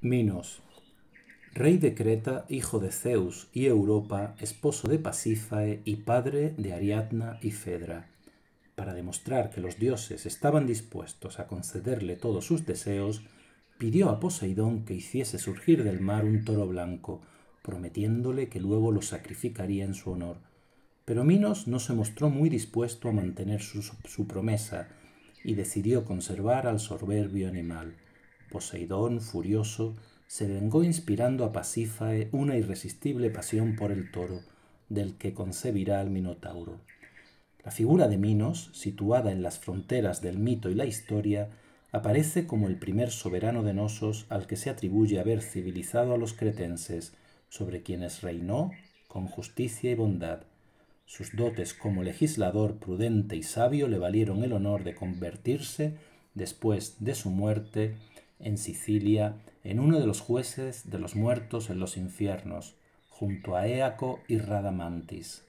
Minos, rey de Creta, hijo de Zeus y Europa, esposo de Pasífae y padre de Ariadna y Fedra. Para demostrar que los dioses estaban dispuestos a concederle todos sus deseos, pidió a Poseidón que hiciese surgir del mar un toro blanco, prometiéndole que luego lo sacrificaría en su honor. Pero Minos no se mostró muy dispuesto a mantener su, promesa y decidió conservar al soberbio animal. Poseidón, furioso, se vengó inspirando a Pasífae una irresistible pasión por el toro, del que concebirá al Minotauro. La figura de Minos, situada en las fronteras del mito y la historia, aparece como el primer soberano de Nosos al que se atribuye haber civilizado a los cretenses, sobre quienes reinó con justicia y bondad. Sus dotes como legislador prudente y sabio le valieron el honor de convertirse, después de su muerte, en Sicilia, en uno de los jueces de los muertos en los infiernos, junto a Éaco y Radamantis.